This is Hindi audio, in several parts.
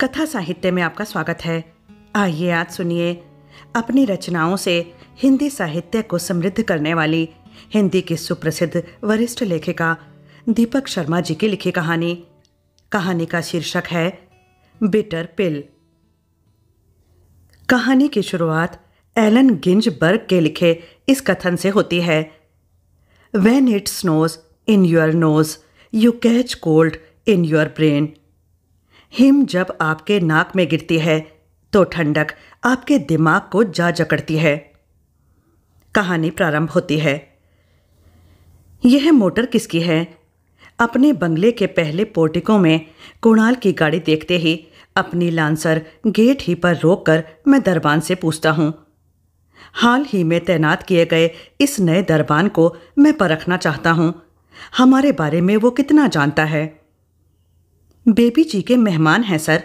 कथा साहित्य में आपका स्वागत है आइए आज सुनिए अपनी रचनाओं से हिंदी साहित्य को समृद्ध करने वाली हिंदी की सुप्रसिद्ध वरिष्ठ लेखिका दीपक शर्मा जी की लिखी कहानी कहानी का शीर्षक है बिटर पिल कहानी की शुरुआत एलन गिंज बर्ग के लिखे इस कथन से होती है when it snows in your nose you catch cold in your brain हिम जब आपके नाक में गिरती है तो ठंडक आपके दिमाग को जा जकड़ती है कहानी प्रारंभ होती है यह मोटर किसकी है अपने बंगले के पहले पोर्टिको में कुणाल की गाड़ी देखते ही अपनी लांसर गेट ही पर रोककर मैं दरबान से पूछता हूँ हाल ही में तैनात किए गए इस नए दरबान को मैं परखना चाहता हूँ हमारे बारे में वो कितना जानता है बेबी जी के मेहमान हैं सर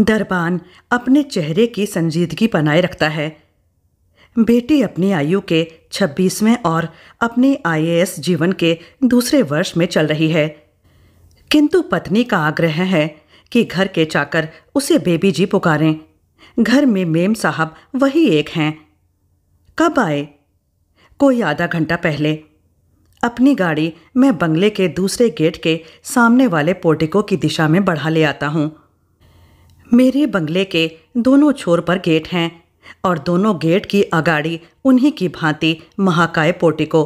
दरबान अपने चेहरे की संजीदगी बनाए रखता है बेटी अपनी आयु के छब्बीसवें और अपने आईएएस जीवन के दूसरे वर्ष में चल रही है किंतु पत्नी का आग्रह है कि घर के चाकर उसे बेबी जी पुकारें घर में मेम साहब वही एक हैं कब आए कोई आधा घंटा पहले अपनी गाड़ी मैं बंगले के दूसरे गेट के सामने वाले पोर्टिको की दिशा में बढ़ा ले आता हूँ मेरे बंगले के दोनों छोर पर गेट हैं और दोनों गेट की अगाड़ी उन्हीं की भांति महाकाय पोर्टिको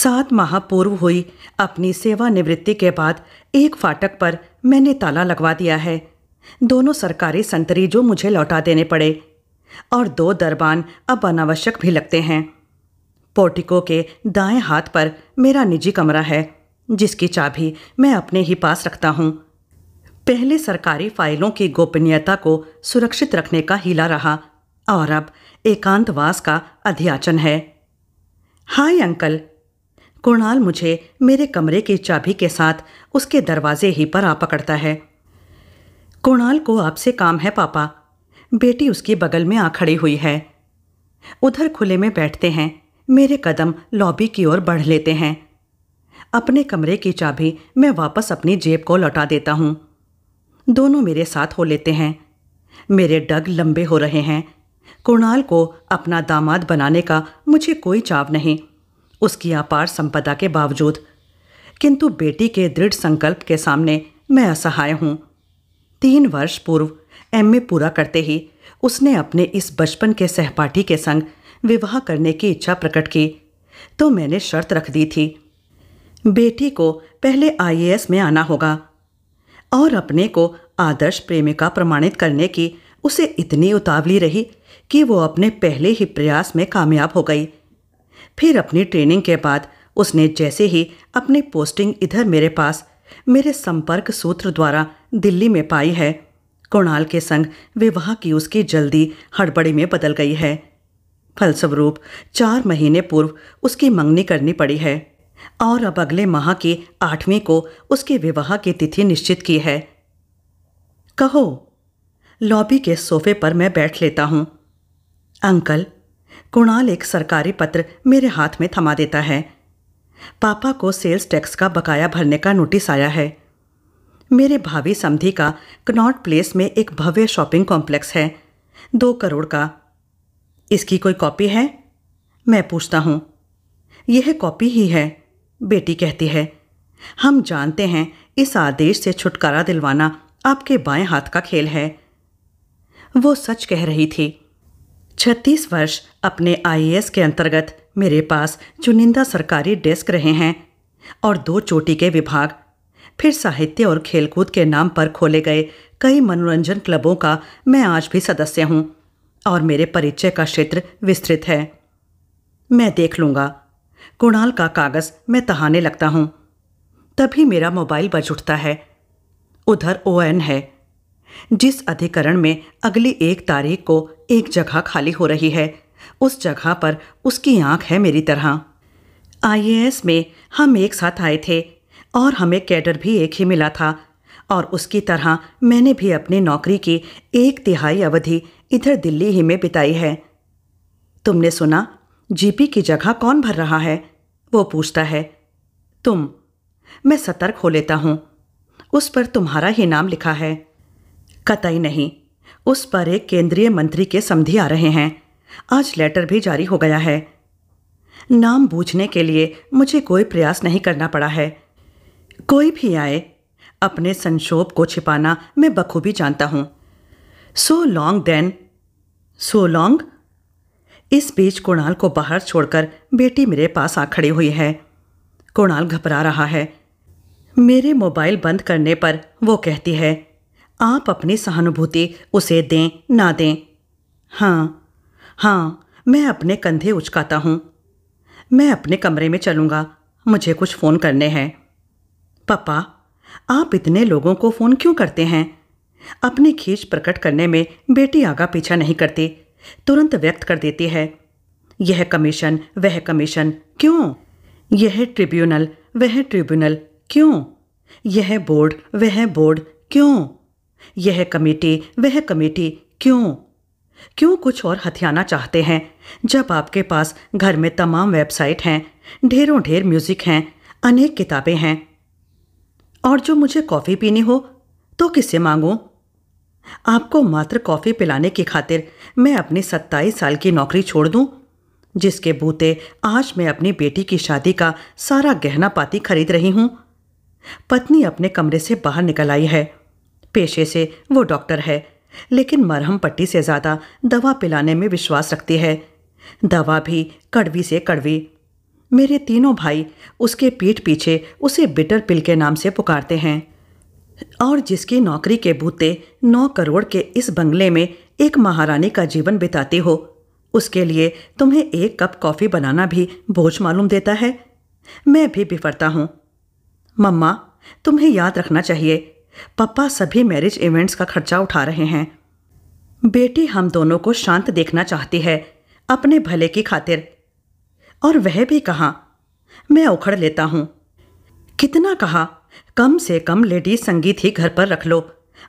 सात माह पूर्व हुई अपनी सेवानिवृत्ति के बाद एक फाटक पर मैंने ताला लगवा दिया है दोनों सरकारी संतरी जो मुझे लौटा देने पड़े और दो दरबान अब अनावश्यक भी लगते हैं पोर्टिको के दाएं हाथ पर मेरा निजी कमरा है जिसकी चाबी मैं अपने ही पास रखता हूँ पहले सरकारी फाइलों की गोपनीयता को सुरक्षित रखने का हीला रहा और अब एकांतवास का अध्याचन है हाय अंकल कुणाल मुझे मेरे कमरे की चाबी के साथ उसके दरवाजे ही पर आ पकड़ता है कुणाल को आपसे काम है पापा बेटी उसके बगल में आ खड़ी हुई है उधर खुले में बैठते हैं मेरे कदम लॉबी की ओर बढ़ लेते हैं अपने कमरे की चाबी मैं वापस अपनी जेब को लौटा देता हूँ दोनों मेरे साथ हो लेते हैं मेरे डग लंबे हो रहे हैं कुणाल को अपना दामाद बनाने का मुझे कोई चाव नहीं उसकी अपार संपदा के बावजूद किंतु बेटी के दृढ़ संकल्प के सामने मैं असहाय हूँ तीन वर्ष पूर्व एमए पूरा करते ही उसने अपने इस बचपन के सहपाठी के संग विवाह करने की इच्छा प्रकट की तो मैंने शर्त रख दी थी बेटी को पहले आईएएस में आना होगा और अपने को आदर्श प्रेमिका प्रमाणित करने की उसे इतनी उतावली रही कि वो अपने पहले ही प्रयास में कामयाब हो गई फिर अपनी ट्रेनिंग के बाद उसने जैसे ही अपनी पोस्टिंग इधर मेरे पास मेरे संपर्क सूत्र द्वारा दिल्ली में पाई है कुणाल के संग विवाह की उसकी जल्दी हड़बड़ी में बदल गई है फलस्वरूप चार महीने पूर्व उसकी मंगनी करनी पड़ी है और अब अगले माह की आठवीं को उसके विवाह की तिथि निश्चित की है कहो लॉबी के सोफे पर मैं बैठ लेता हूं अंकल कुणाल एक सरकारी पत्र मेरे हाथ में थमा देता है पापा को सेल्स टैक्स का बकाया भरने का नोटिस आया है मेरे भावी समधि का कनॉट प्लेस में एक भव्य शॉपिंग कॉम्प्लेक्स है दो करोड़ का इसकी कोई कॉपी है मैं पूछता हूँ यह कॉपी ही है बेटी कहती है हम जानते हैं इस आदेश से छुटकारा दिलवाना आपके बाएं हाथ का खेल है वो सच कह रही थी छत्तीस वर्ष अपने आईएएस के अंतर्गत मेरे पास चुनिंदा सरकारी डेस्क रहे हैं और दो चोटी के विभाग फिर साहित्य और खेलकूद के नाम पर खोले गए कई मनोरंजन क्लबों का मैं आज भी सदस्य हूँ और मेरे परिचय का क्षेत्र विस्तृत है मैं देख लूंगा कुणाल का कागज़ मैं तहाने लगता हूँ तभी मेरा मोबाइल बज उठता है उधर ओ है जिस अधिकरण में अगली एक तारीख को एक जगह खाली हो रही है उस जगह पर उसकी आंख है मेरी तरह आईएएस में हम एक साथ आए थे और हमें कैडर भी एक ही मिला था और उसकी तरह मैंने भी अपनी नौकरी की एक तिहाई अवधि इधर दिल्ली ही में बिताई है तुमने सुना जीपी की जगह कौन भर रहा है वो पूछता है तुम मैं सतर्क हो लेता हूं उस पर तुम्हारा ही नाम लिखा है कतई नहीं उस पर एक केंद्रीय मंत्री के समझी आ रहे हैं आज लेटर भी जारी हो गया है नाम बूझने के लिए मुझे कोई प्रयास नहीं करना पड़ा है कोई भी आए अपने संक्षोभ को छिपाना मैं बखूबी जानता हूं so long then so long इस बीच कुणाल को बाहर छोड़कर बेटी मेरे पास आ खड़ी हुई है कुणाल घबरा रहा है मेरे मोबाइल बंद करने पर वो कहती है आप अपनी सहानुभूति उसे दें ना दें हाँ हाँ मैं अपने कंधे उचकाता हूँ मैं अपने कमरे में चलूँगा मुझे कुछ फ़ोन करने हैं पापा आप इतने लोगों को फ़ोन क्यों करते हैं अपनी खींच प्रकट करने में बेटी आगा पीछा नहीं करती तुरंत व्यक्त कर देती है यह कमीशन वह कमीशन क्यों यह ट्रिब्यूनल वह ट्रिब्यूनल क्यों यह बोर्ड वह बोर्ड क्यों यह कमेटी वह कमेटी क्यों क्यों कुछ और हथियाना चाहते हैं जब आपके पास घर में तमाम वेबसाइट हैं ढेरों ढेर म्यूज़िक हैं अनेक किताबें हैं और जो मुझे कॉफ़ी पीनी हो तो किससे मांगू आपको मात्र कॉफ़ी पिलाने की खातिर मैं अपनी सत्ताईस साल की नौकरी छोड़ दूं जिसके बूते आज मैं अपनी बेटी की शादी का सारा गहना पाती खरीद रही हूं पत्नी अपने कमरे से बाहर निकल आई है पेशे से वो डॉक्टर है लेकिन मरहम पट्टी से ज़्यादा दवा पिलाने में विश्वास रखती है दवा भी कड़वी से कड़वी मेरे तीनों भाई उसके पीठ पीछे उसे बिटर पिल के नाम से पुकारते हैं और जिसकी नौकरी के बूते नौ करोड़ के इस बंगले में एक महारानी का जीवन बिताती हो उसके लिए तुम्हें एक कप कॉफ़ी बनाना भी बोझ मालूम देता है मैं भी बिफरता हूँ मम्मा तुम्हें याद रखना चाहिए पापा सभी मैरिज इवेंट्स का खर्चा उठा रहे हैं बेटी हम दोनों को शांत देखना चाहती है अपने भले की खातिर और वह भी कहा मैं उखड़ लेता हूँ कितना कहा कम से कम लेडीज संगीत ही घर पर रख लो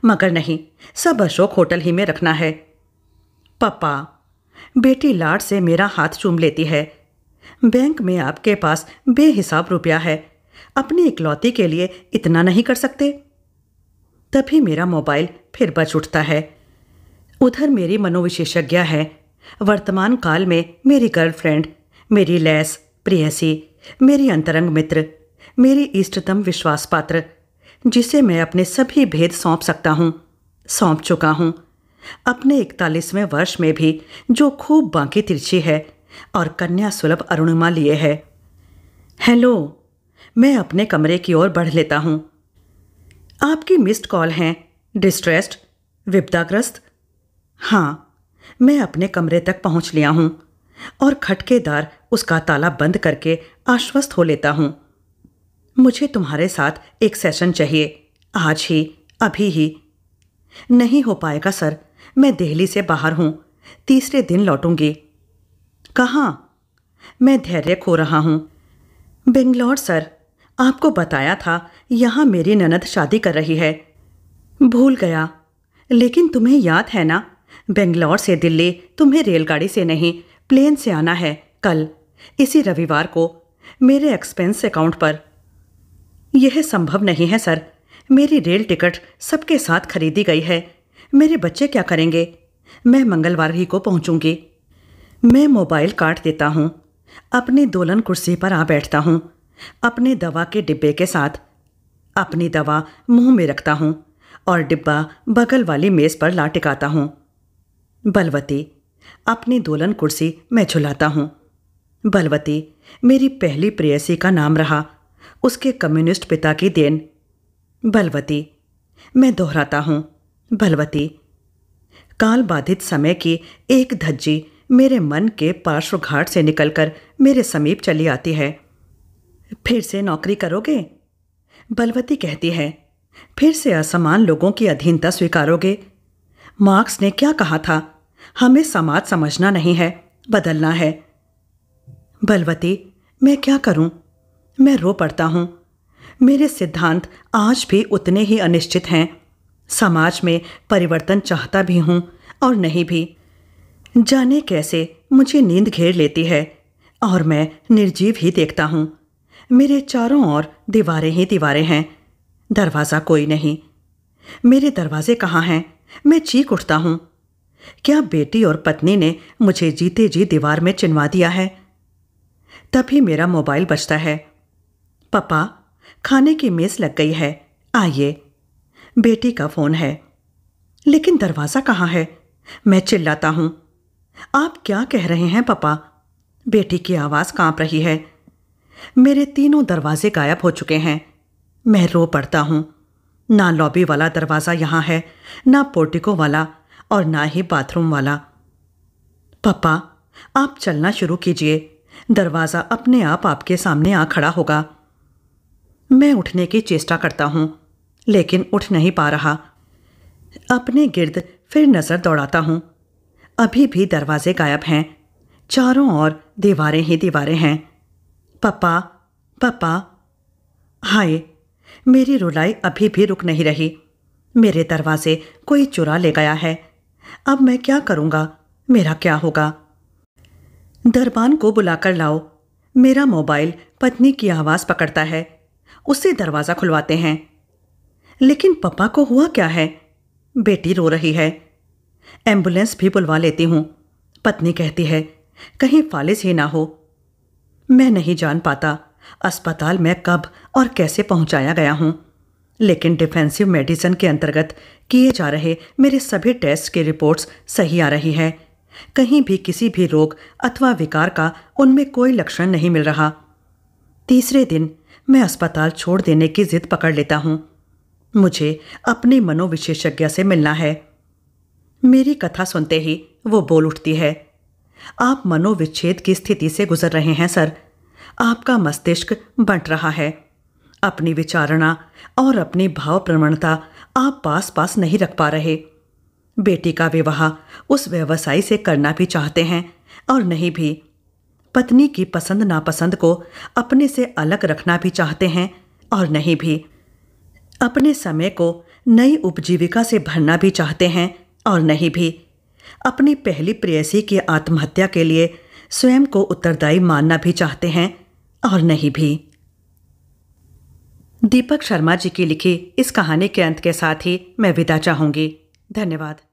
मगर नहीं सब अशोक होटल ही में रखना है पापा बेटी लाड से मेरा हाथ चूम लेती है बैंक में आपके पास बेहिसाब रुपया है अपनी इकलौती के लिए इतना नहीं कर सकते तभी मेरा मोबाइल फिर बच उठता है उधर मेरी मनोविशेषज्ञ है वर्तमान काल में मेरी गर्लफ्रेंड मेरी लैस प्रियसी मेरी अंतरंग मित्र मेरे इष्टतम विश्वास पात्र जिसे मैं अपने सभी भेद सौंप सकता हूँ सौंप चुका हूँ अपने इकतालीसवें वर्ष में भी जो खूब बांकी तिरछी है और कन्या सुलभ अरुणिमा लिए है हेलो मैं अपने कमरे की ओर बढ़ लेता हूँ आपकी मिस्ड कॉल हैं डिस्ट्रेस्ड विपदाग्रस्त हाँ मैं अपने कमरे तक पहुँच लिया हूँ और खटकेदार उसका ताला बंद करके आश्वस्त हो लेता हूँ मुझे तुम्हारे साथ एक सेशन चाहिए आज ही अभी ही नहीं हो पाएगा सर मैं दिल्ली से बाहर हूँ तीसरे दिन लौटूंगी कहाँ मैं धैर्य खो रहा हूँ बेंगलोर सर आपको बताया था यहाँ मेरी ननद शादी कर रही है भूल गया लेकिन तुम्हें याद है ना बेंगलोर से दिल्ली तुम्हें रेलगाड़ी से नहीं प्लेन से आना है कल इसी रविवार को मेरे एक्सपेंस अकाउंट पर यह संभव नहीं है सर मेरी रेल टिकट सबके साथ खरीदी गई है मेरे बच्चे क्या करेंगे मैं मंगलवार ही को पहुंचूंगी मैं मोबाइल काट देता हूँ अपनी दोलन कुर्सी पर आ बैठता हूँ अपने दवा के डिब्बे के साथ अपनी दवा मुंह में रखता हूँ और डिब्बा बगल वाली मेज़ पर ला टिकाता हूँ बलवती अपनी दोलन कुर्सी मैं झुलाता हूँ बलवती मेरी पहली प्रेयसी का नाम रहा उसके कम्युनिस्ट पिता की देन बलवती मैं दोहराता हूं बलवती काल बाधित समय की एक धज्जी मेरे मन के पार्श्वघाट से निकलकर मेरे समीप चली आती है फिर से नौकरी करोगे बलवती कहती है फिर से असमान लोगों की अधीनता स्वीकारोगे मार्क्स ने क्या कहा था हमें समाज समझना नहीं है बदलना है बलवती मैं क्या करूं मैं रो पड़ता हूँ मेरे सिद्धांत आज भी उतने ही अनिश्चित हैं समाज में परिवर्तन चाहता भी हूँ और नहीं भी जाने कैसे मुझे नींद घेर लेती है और मैं निर्जीव ही देखता हूँ मेरे चारों ओर दीवारें ही दीवारें हैं दरवाज़ा कोई नहीं मेरे दरवाजे कहाँ हैं मैं चीख उठता हूँ क्या बेटी और पत्नी ने मुझे जीते जी दीवार में चिनवा दिया है तभी मेरा मोबाइल बजता है पापा खाने की मेज लग गई है आइए बेटी का फोन है लेकिन दरवाज़ा कहाँ है मैं चिल्लाता हूं आप क्या कह रहे हैं पापा बेटी की आवाज़ कांप रही है मेरे तीनों दरवाजे गायब हो चुके हैं मैं रो पड़ता हूँ ना लॉबी वाला दरवाज़ा यहाँ है ना पोर्टिको वाला और ना ही बाथरूम वाला पापा आप चलना शुरू कीजिए दरवाज़ा अपने आप आपके सामने आ खड़ा होगा मैं उठने की चेष्टा करता हूँ लेकिन उठ नहीं पा रहा अपने गिर्द फिर नज़र दौड़ाता हूँ अभी भी दरवाजे गायब हैं चारों ओर दीवारें ही दीवारें हैं पप्पा पप्पा हाय मेरी रुलाई अभी भी रुक नहीं रही मेरे दरवाजे कोई चुरा ले गया है अब मैं क्या करूँगा मेरा क्या होगा दरबान को बुलाकर लाओ मेरा मोबाइल पत्नी की आवाज़ पकड़ता है उससे दरवाज़ा खुलवाते हैं लेकिन पापा को हुआ क्या है बेटी रो रही है एम्बुलेंस भी बुलवा लेती हूं पत्नी कहती है कहीं फालिज ही ना हो मैं नहीं जान पाता अस्पताल में कब और कैसे पहुंचाया गया हूं लेकिन डिफेंसिव मेडिसिन के अंतर्गत किए जा रहे मेरे सभी टेस्ट की रिपोर्ट्स सही आ रही है कहीं भी किसी भी रोग अथवा विकार का उनमें कोई लक्षण नहीं मिल रहा तीसरे दिन मैं अस्पताल छोड़ देने की जिद पकड़ लेता हूँ मुझे अपने मनोविशेषज्ञ से मिलना है मेरी कथा सुनते ही वो बोल उठती है आप मनोविच्छेद की स्थिति से गुजर रहे हैं सर आपका मस्तिष्क बंट रहा है अपनी विचारणा और अपनी भाव प्रवणता आप पास पास नहीं रख पा रहे बेटी का विवाह उस व्यवसायी से करना भी चाहते हैं और नहीं भी पत्नी की पसंद नापसंद को अपने से अलग रखना भी चाहते हैं और नहीं भी अपने समय को नई उपजीविका से भरना भी चाहते हैं और नहीं भी अपनी पहली प्रेयसी की आत्महत्या के लिए स्वयं को उत्तरदायी मानना भी चाहते हैं और नहीं भी दीपक शर्मा जी की लिखी इस कहानी के अंत के साथ ही मैं विदा चाहूंगी धन्यवाद